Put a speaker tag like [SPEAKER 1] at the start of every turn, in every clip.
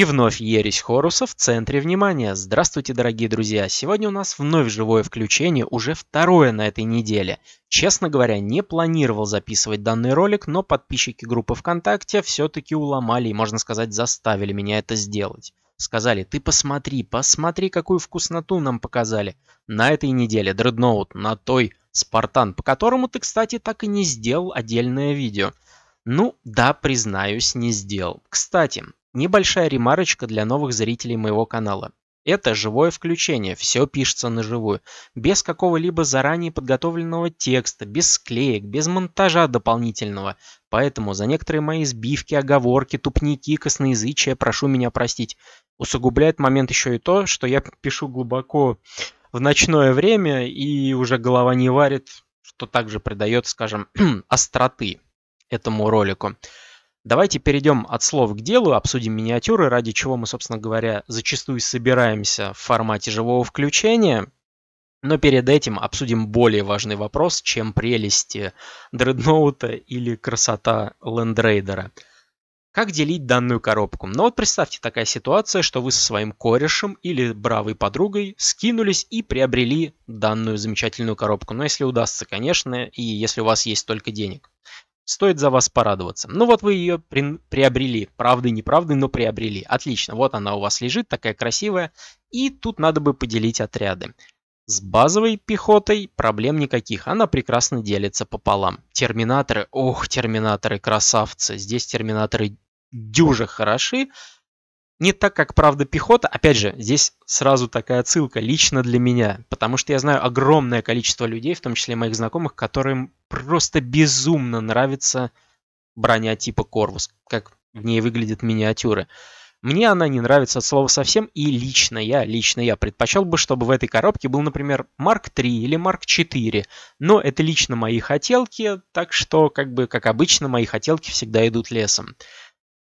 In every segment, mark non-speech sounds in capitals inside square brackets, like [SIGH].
[SPEAKER 1] И вновь ересь Хоруса в центре внимания. Здравствуйте, дорогие друзья! Сегодня у нас вновь живое включение, уже второе на этой неделе. Честно говоря, не планировал записывать данный ролик, но подписчики группы ВКонтакте все-таки уломали и, можно сказать, заставили меня это сделать. Сказали, ты посмотри, посмотри, какую вкусноту нам показали. На этой неделе Дредноут, на той Спартан, по которому ты, кстати, так и не сделал отдельное видео. Ну, да, признаюсь, не сделал. Кстати, Небольшая ремарочка для новых зрителей моего канала. Это живое включение, все пишется на живую, без какого-либо заранее подготовленного текста, без склеек, без монтажа дополнительного. Поэтому за некоторые мои сбивки, оговорки, тупники, косноязычия прошу меня простить. Усугубляет момент еще и то, что я пишу глубоко в ночное время и уже голова не варит, что также придает, скажем, [CLEARS THROAT] остроты этому ролику. Давайте перейдем от слов к делу, обсудим миниатюры, ради чего мы, собственно говоря, зачастую собираемся в формате живого включения. Но перед этим обсудим более важный вопрос, чем прелести дредноута или красота лендрейдера. Как делить данную коробку? Ну вот представьте такая ситуация, что вы со своим корешем или бравой подругой скинулись и приобрели данную замечательную коробку. Но ну, если удастся, конечно, и если у вас есть только денег. Стоит за вас порадоваться. Ну вот вы ее при, приобрели, правды неправды, но приобрели. Отлично, вот она у вас лежит, такая красивая. И тут надо бы поделить отряды. С базовой пехотой проблем никаких, она прекрасно делится пополам. Терминаторы, ох, терминаторы красавцы, здесь терминаторы дюже хороши, не так, как «Правда пехота». Опять же, здесь сразу такая отсылка лично для меня, потому что я знаю огромное количество людей, в том числе моих знакомых, которым просто безумно нравится броня типа «Корвус», как в ней выглядят миниатюры. Мне она не нравится от слова совсем, и лично я, лично я предпочел бы, чтобы в этой коробке был, например, марк 3 или марк 4, но это лично мои хотелки, так что, как бы, как обычно, мои хотелки всегда идут лесом.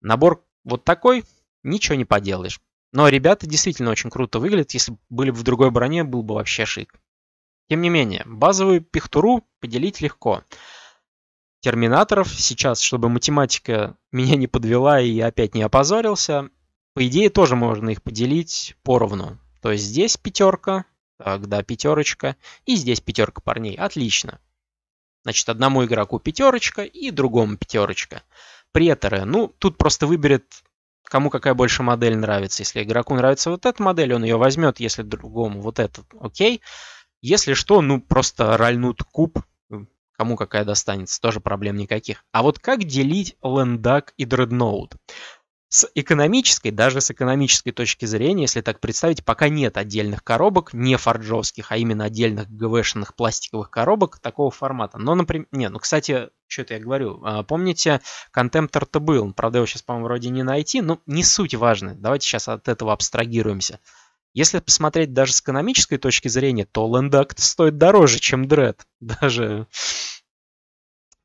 [SPEAKER 1] Набор вот такой, ничего не поделаешь. Но ребята действительно очень круто выглядят, если были бы в другой броне, был бы вообще шик. Тем не менее, базовую пихтуру поделить легко. Терминаторов сейчас, чтобы математика [LAUGHS] меня не подвела и я опять не опозорился, по идее тоже можно их поделить поровну. То есть здесь пятерка, тогда пятерочка, и здесь пятерка парней. Отлично. Значит, одному игроку пятерочка и другому пятерочка. Преторы. Ну, тут просто выберет кому какая больше модель нравится. Если игроку нравится вот эта модель, он ее возьмет, если другому вот эту, окей. Если что, ну просто рольнут куб, кому какая достанется, тоже проблем никаких. А вот как делить лендак и дредноут? С экономической, даже с экономической точки зрения, если так представить, пока нет отдельных коробок, не форджовских, а именно отдельных ГВшных пластиковых коробок такого формата. Но, например, не, ну, кстати, что это я говорю, а, помните, Contemptor-то был, ну, правда, его сейчас, по-моему, вроде не найти, но не суть важна, давайте сейчас от этого абстрагируемся. Если посмотреть даже с экономической точки зрения, то лендакт стоит дороже, чем дред. [LAUGHS] даже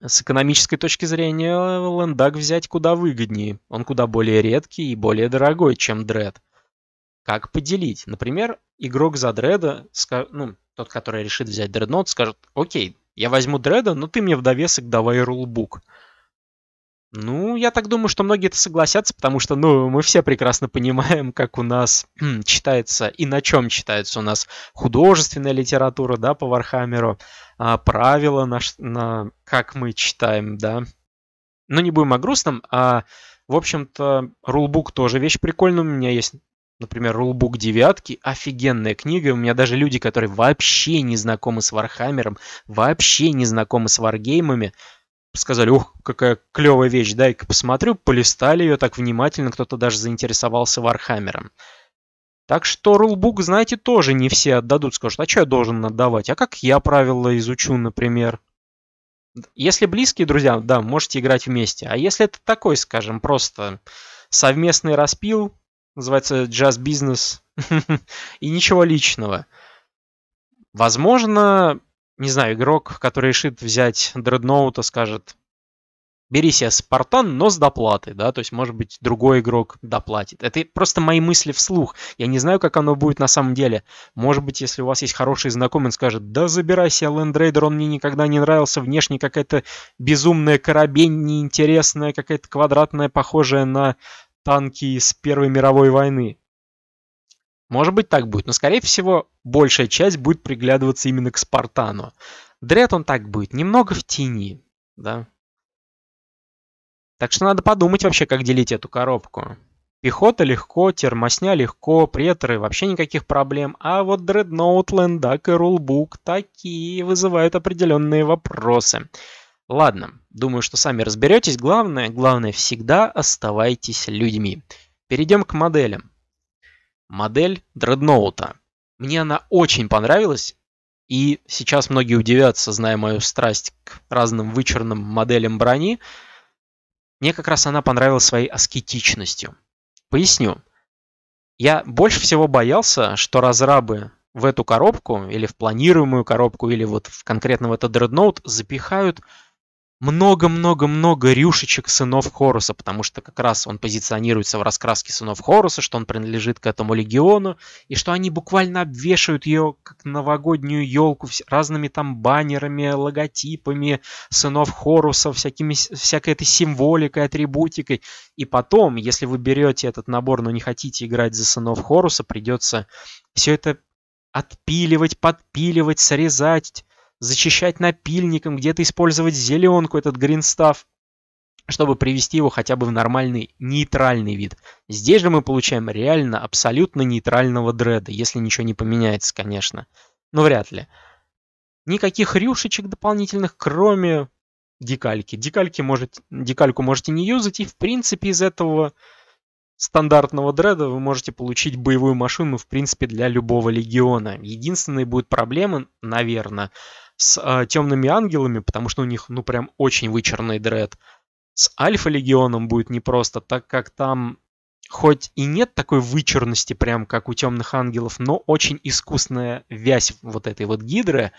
[SPEAKER 1] с экономической точки зрения лендак взять куда выгоднее. Он куда более редкий и более дорогой, чем дред. Как поделить? Например, игрок за дреда, ну, тот, который решит взять дреднот, скажет, окей, я возьму дреда, но ты мне в довесок давай рулбук. Ну, я так думаю, что многие это согласятся, потому что, ну, мы все прекрасно понимаем, как у нас [CLEARS THROAT] читается и на чем читается у нас художественная литература, да, по Вархаммеру а, правила, на, на, как мы читаем, да. Но ну, не будем о грустном, а, в общем-то, рулбук тоже вещь прикольная. У меня есть, например, рулбук девятки, офигенная книга. У меня даже люди, которые вообще не знакомы с Вархаммером, вообще не знакомы с варгеймами, сказали, ух, какая клевая вещь, дай-ка посмотрю, полистали ее так внимательно, кто-то даже заинтересовался Вархаммером. Так что рулбук, знаете, тоже не все отдадут. Скажут, а что я должен отдавать? А как я правила изучу, например? Если близкие друзья, да, можете играть вместе. А если это такой, скажем, просто совместный распил, называется джаз-бизнес, [LAUGHS] и ничего личного. Возможно, не знаю, игрок, который решит взять дредноута, скажет, бери себе Спартан, но с доплатой, да, то есть, может быть, другой игрок доплатит. Это просто мои мысли вслух. Я не знаю, как оно будет на самом деле. Может быть, если у вас есть хороший знакомый, он скажет, да забирай себе Лендрейдер, он мне никогда не нравился, внешне какая-то безумная карабень, неинтересная, какая-то квадратная, похожая на танки из Первой мировой войны. Может быть, так будет, но, скорее всего, большая часть будет приглядываться именно к Спартану. Дред он так будет, немного в тени, да, так что надо подумать вообще, как делить эту коробку. Пехота легко, термосня легко, преторы вообще никаких проблем. А вот Дредноут, Лендак и Рулбук такие вызывают определенные вопросы. Ладно, думаю, что сами разберетесь. Главное, главное, всегда оставайтесь людьми. Перейдем к моделям. Модель дредноута. Мне она очень понравилась, и сейчас многие удивятся, зная мою страсть к разным вычурным моделям брони. Мне как раз она понравилась своей аскетичностью. Поясню. Я больше всего боялся, что разрабы в эту коробку или в планируемую коробку или вот в конкретно в этот дредноут запихают много-много-много рюшечек сынов Хоруса, потому что как раз он позиционируется в раскраске сынов Хоруса, что он принадлежит к этому легиону, и что они буквально обвешивают ее как новогоднюю елку разными там баннерами, логотипами сынов Хоруса, всякими, всякой этой символикой, атрибутикой. И потом, если вы берете этот набор, но не хотите играть за сынов Хоруса, придется все это отпиливать, подпиливать, срезать, зачищать напильником, где-то использовать зеленку, этот гринстав, чтобы привести его хотя бы в нормальный нейтральный вид. Здесь же мы получаем реально абсолютно нейтрального дреда, если ничего не поменяется, конечно. Но ну, вряд ли. Никаких рюшечек дополнительных, кроме декальки. Декальки может, декальку можете не юзать, и в принципе из этого стандартного дреда вы можете получить боевую машину, в принципе, для любого легиона. Единственные будут проблемы, наверное, с э, темными ангелами, потому что у них, ну, прям очень вычурный дред. С альфа-легионом будет непросто, так как там хоть и нет такой вычерности прям как у темных ангелов, но очень искусная вязь вот этой вот гидры,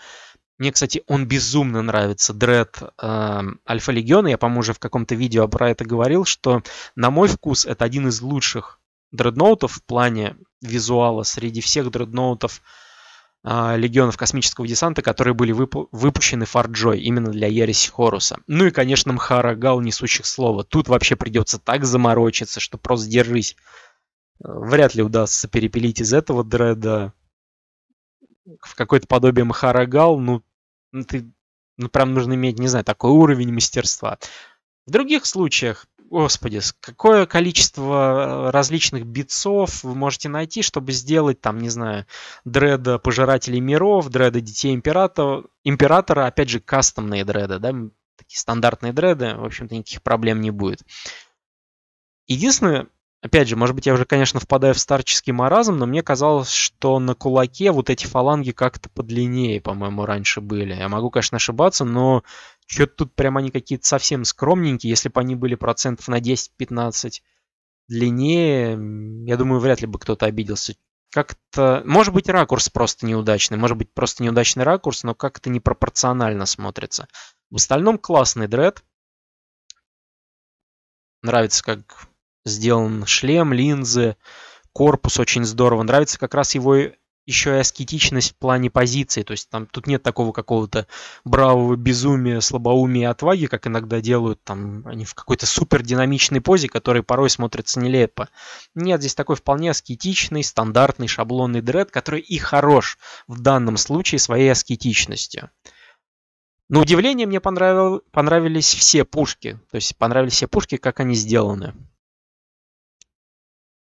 [SPEAKER 1] мне, кстати, он безумно нравится, Дред э, Альфа Легиона. Я, по-моему, уже в каком-то видео про это говорил, что, на мой вкус, это один из лучших дредноутов в плане визуала среди всех дредноутов э, легионов космического десанта, которые были вып- выпущены Фарджой именно для Ереси Хоруса. Ну и, конечно, Мхара Гал несущих слова. Тут вообще придется так заморочиться, что просто держись. Э, вряд ли удастся перепилить из этого дреда в какое-то подобие Махарагал, ну, ну ты, ну, прям нужно иметь, не знаю, такой уровень мастерства. В других случаях, господи, какое количество э, различных битцов вы можете найти, чтобы сделать, там, не знаю, дреда Пожирателей Миров, дреда Детей Императора, императора опять же, кастомные дреды, да, такие стандартные дреды, в общем-то, никаких проблем не будет. Единственное, Опять же, может быть, я уже, конечно, впадаю в старческий маразм, но мне казалось, что на кулаке вот эти фаланги как-то подлиннее, по-моему, раньше были. Я могу, конечно, ошибаться, но что-то тут прямо они какие-то совсем скромненькие. Если бы они были процентов на 10-15 длиннее, я думаю, вряд ли бы кто-то обиделся. Как-то, может быть, ракурс просто неудачный, может быть, просто неудачный ракурс, но как-то непропорционально смотрится. В остальном классный дред. Нравится, как сделан шлем, линзы, корпус очень здорово. Нравится как раз его еще и аскетичность в плане позиции. То есть там тут нет такого какого-то бравого безумия, слабоумия, отваги, как иногда делают там они в какой-то супер динамичной позе, которая порой смотрится нелепо. Нет, здесь такой вполне аскетичный, стандартный, шаблонный дред, который и хорош в данном случае своей аскетичностью. На удивление мне понравил, понравились все пушки. То есть понравились все пушки, как они сделаны.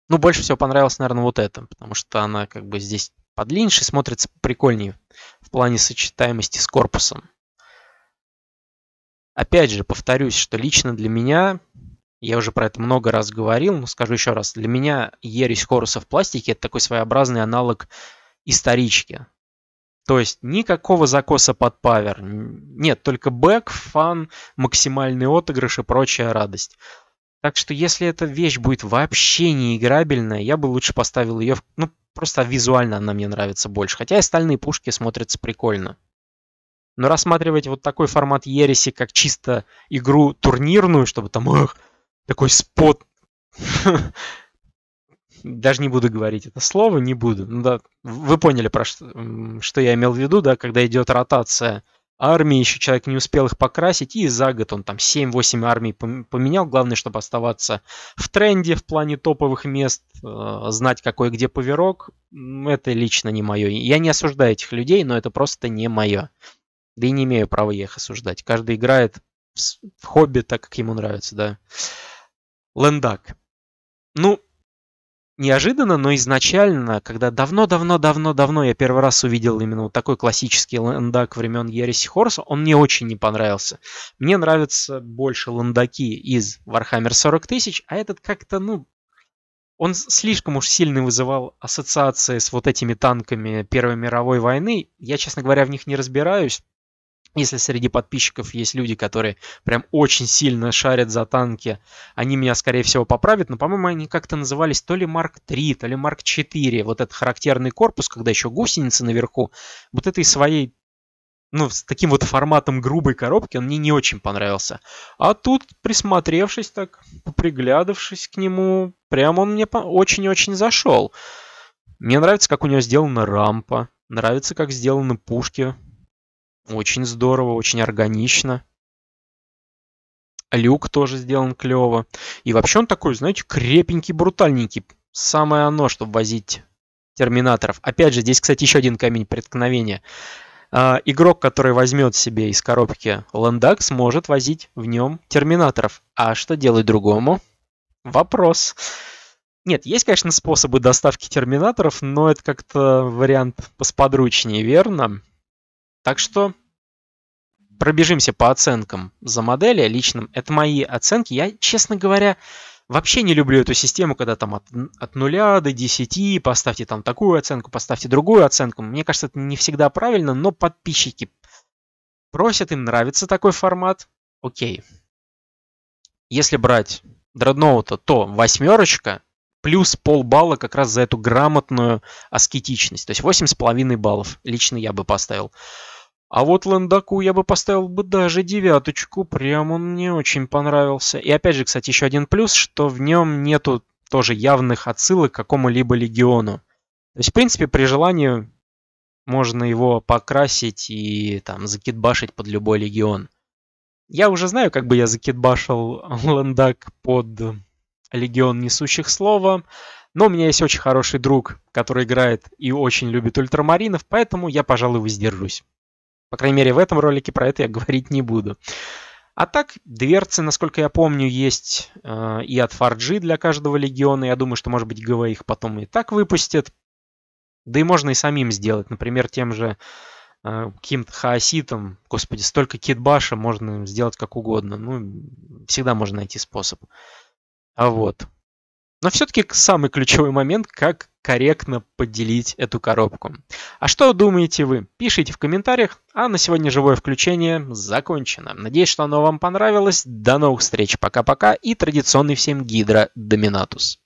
[SPEAKER 1] Ну, больше всего понравилось, наверное, вот это, потому что она как бы здесь подлиннее смотрится прикольнее в плане сочетаемости с корпусом. Опять же, повторюсь, что лично для меня, я уже про это много раз говорил, но скажу еще раз, для меня ересь хоруса в пластике – это такой своеобразный аналог исторички. То есть никакого закоса под павер. Нет, только бэк, фан, максимальный отыгрыш и прочая радость. Так что если эта вещь будет вообще неиграбельная, я бы лучше поставил ее... Ну, просто визуально она мне нравится больше. Хотя и стальные пушки смотрятся прикольно. Но рассматривать вот такой формат Ереси как чисто игру турнирную, чтобы там, эх, такой спот... [LAUGHS] Даже не буду говорить это слово, не буду. Ну да, вы поняли, про что, что я имел в виду, да, когда идет ротация армии еще человек не успел их покрасить, и за год он там 7-8 армий поменял. Главное, чтобы оставаться в тренде в плане топовых мест, э, знать, какой где поверок. Это лично не мое. Я не осуждаю этих людей, но это просто не мое. Да и не имею права их осуждать. Каждый играет в хобби так, как ему нравится, да. Лендак. Ну, неожиданно, но изначально, когда давно-давно-давно-давно я первый раз увидел именно вот такой классический ландак времен Ереси Хорса, он мне очень не понравился. Мне нравятся больше ландаки из Warhammer 40 тысяч, а этот как-то, ну, он слишком уж сильно вызывал ассоциации с вот этими танками Первой мировой войны. Я, честно говоря, в них не разбираюсь, если среди подписчиков есть люди, которые прям очень сильно шарят за танки, они меня, скорее всего, поправят. Но, по-моему, они как-то назывались то ли Марк 3, то ли Марк 4. Вот этот характерный корпус, когда еще гусеницы наверху. Вот этой своей, ну, с таким вот форматом грубой коробки он мне не очень понравился. А тут, присмотревшись так, приглядавшись к нему, прям он мне очень-очень зашел. Мне нравится, как у него сделана рампа. Нравится, как сделаны пушки очень здорово, очень органично. Люк тоже сделан клево. И вообще он такой, знаете, крепенький, брутальненький. Самое оно, чтобы возить терминаторов. Опять же, здесь, кстати, еще один камень преткновения. А, игрок, который возьмет себе из коробки ландак, сможет возить в нем терминаторов. А что делать другому? Вопрос. Нет, есть, конечно, способы доставки терминаторов, но это как-то вариант посподручнее, верно? Так что пробежимся по оценкам за модели личным. Это мои оценки. Я, честно говоря, вообще не люблю эту систему, когда там от, от 0 до 10, поставьте там такую оценку, поставьте другую оценку. Мне кажется, это не всегда правильно, но подписчики просят, им нравится такой формат. Окей. Если брать дредноута, то восьмерочка, плюс полбалла как раз за эту грамотную аскетичность. То есть 8,5 баллов лично я бы поставил. А вот Лэндаку я бы поставил бы даже девяточку, прям он мне очень понравился. И опять же, кстати, еще один плюс, что в нем нету тоже явных отсылок к какому-либо легиону. То есть, в принципе, при желании можно его покрасить и там закидбашить под любой легион. Я уже знаю, как бы я закидбашил [LAUGHS] Ландак под Легион Несущих Слова. Но у меня есть очень хороший друг, который играет и очень любит ультрамаринов, поэтому я, пожалуй, воздержусь. По крайней мере, в этом ролике про это я [LAUGHS] говорить не буду. А так, дверцы, насколько я помню, есть э, и от Фарджи для каждого легиона. Я думаю, что, может быть, ГВ их потом и так выпустят. Да и можно и самим сделать. Например, тем же э, каким-то хаоситом. Господи, столько китбаша можно сделать как угодно. Ну, всегда можно найти способ. А вот. Но все-таки самый ключевой момент, как корректно поделить эту коробку. А что думаете вы? Пишите в комментариях. А на сегодня живое включение закончено. Надеюсь, что оно вам понравилось. До новых встреч. Пока-пока. И традиционный всем гидро Доминатус.